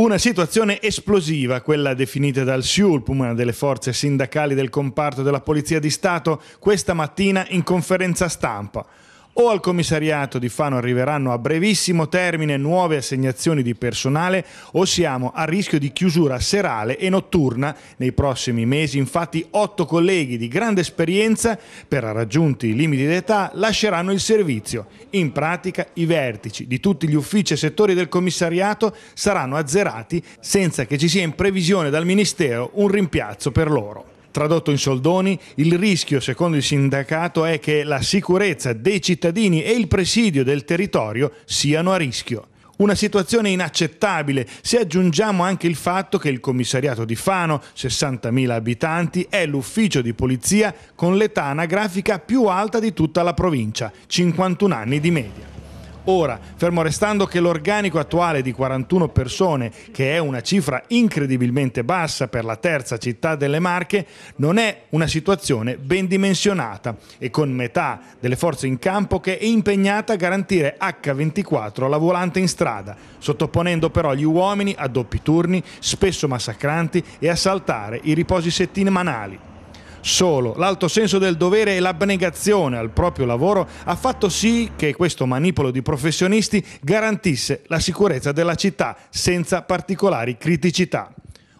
Una situazione esplosiva, quella definita dal una delle forze sindacali del comparto della Polizia di Stato, questa mattina in conferenza stampa o al commissariato di Fano arriveranno a brevissimo termine nuove assegnazioni di personale o siamo a rischio di chiusura serale e notturna nei prossimi mesi. Infatti otto colleghi di grande esperienza, per raggiunti i limiti d'età, lasceranno il servizio. In pratica i vertici di tutti gli uffici e settori del commissariato saranno azzerati senza che ci sia in previsione dal Ministero un rimpiazzo per loro. Tradotto in soldoni, il rischio, secondo il sindacato, è che la sicurezza dei cittadini e il presidio del territorio siano a rischio. Una situazione inaccettabile se aggiungiamo anche il fatto che il commissariato di Fano, 60.000 abitanti, è l'ufficio di polizia con l'età anagrafica più alta di tutta la provincia, 51 anni di media. Ora, fermo restando che l'organico attuale di 41 persone, che è una cifra incredibilmente bassa per la terza città delle Marche, non è una situazione ben dimensionata e con metà delle forze in campo che è impegnata a garantire H24 la volante in strada, sottoponendo però gli uomini a doppi turni, spesso massacranti, e a saltare i riposi settimanali. Solo l'alto senso del dovere e l'abnegazione al proprio lavoro ha fatto sì che questo manipolo di professionisti garantisse la sicurezza della città senza particolari criticità.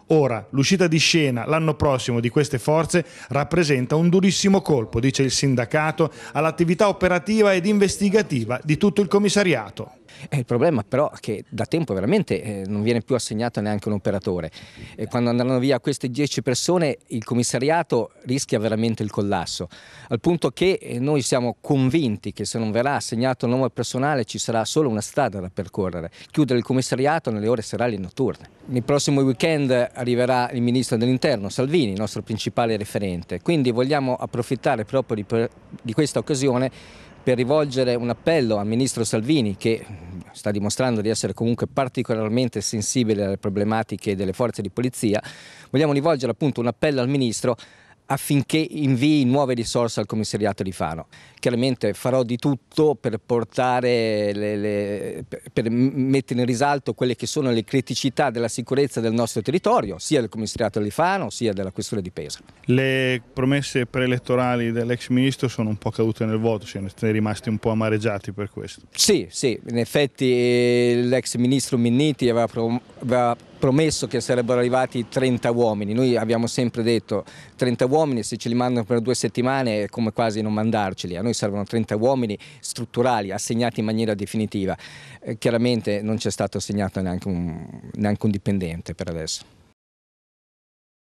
Ora, l'uscita di scena l'anno prossimo di queste forze rappresenta un durissimo colpo, dice il sindacato, all'attività operativa ed investigativa di tutto il commissariato. Eh, il problema però è che da tempo veramente eh, non viene più assegnato neanche un operatore. E quando andranno via queste 10 persone il commissariato rischia veramente il collasso, al punto che eh, noi siamo convinti che se non verrà assegnato un nuovo personale ci sarà solo una strada da percorrere, chiudere il commissariato nelle ore serali e notturne. Nel prossimo weekend arriverà il ministro dell'interno Salvini, il nostro principale referente, quindi vogliamo approfittare proprio di, di questa occasione per rivolgere un appello al ministro Salvini che sta dimostrando di essere comunque particolarmente sensibile alle problematiche delle forze di polizia, vogliamo rivolgere appunto un appello al ministro affinché invii nuove risorse al commissariato di Fano. Chiaramente farò di tutto per portare, le, le, per mettere in risalto quelle che sono le criticità della sicurezza del nostro territorio, sia del commissariato di Fano sia della questura di Pesa. Le promesse preelettorali dell'ex ministro sono un po' cadute nel voto, cioè siete rimasti un po' amareggiati per questo? Sì, sì, in effetti eh, l'ex ministro Minniti aveva, aveva promesso che sarebbero arrivati 30 uomini, noi abbiamo sempre detto 30 uomini se ce li mandano per due settimane è come quasi non mandarceli, a noi servono 30 uomini strutturali, assegnati in maniera definitiva, eh, chiaramente non c'è stato assegnato neanche un, neanche un dipendente per adesso.